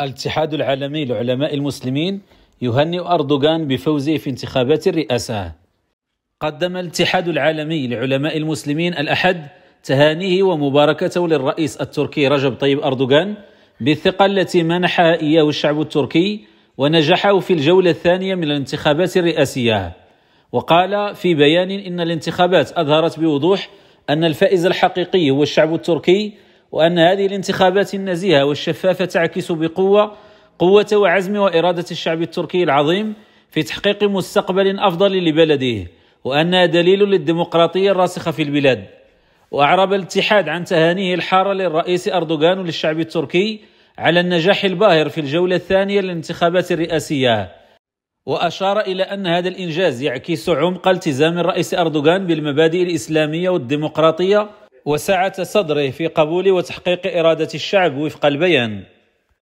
الاتحاد العالمي لعلماء المسلمين يهنئ أردوغان بفوزه في انتخابات الرئاسة قدم الاتحاد العالمي لعلماء المسلمين الأحد تهانيه ومباركته للرئيس التركي رجب طيب أردوغان بالثقة التي منحها إياه الشعب التركي ونجحه في الجولة الثانية من الانتخابات الرئاسية وقال في بيان إن الانتخابات أظهرت بوضوح أن الفائز الحقيقي هو الشعب التركي وأن هذه الانتخابات النزيهة والشفافة تعكس بقوة قوة وعزم وإرادة الشعب التركي العظيم في تحقيق مستقبل أفضل لبلده وأنها دليل للديمقراطية الراسخة في البلاد وأعرب الاتحاد عن تهانيه الحارة للرئيس أردوغان وللشعب التركي على النجاح الباهر في الجولة الثانية للانتخابات الرئاسية وأشار إلى أن هذا الإنجاز يعكس عمق التزام الرئيس أردوغان بالمبادئ الإسلامية والديمقراطية وسعة صدره في قبول وتحقيق إرادة الشعب وفق البيان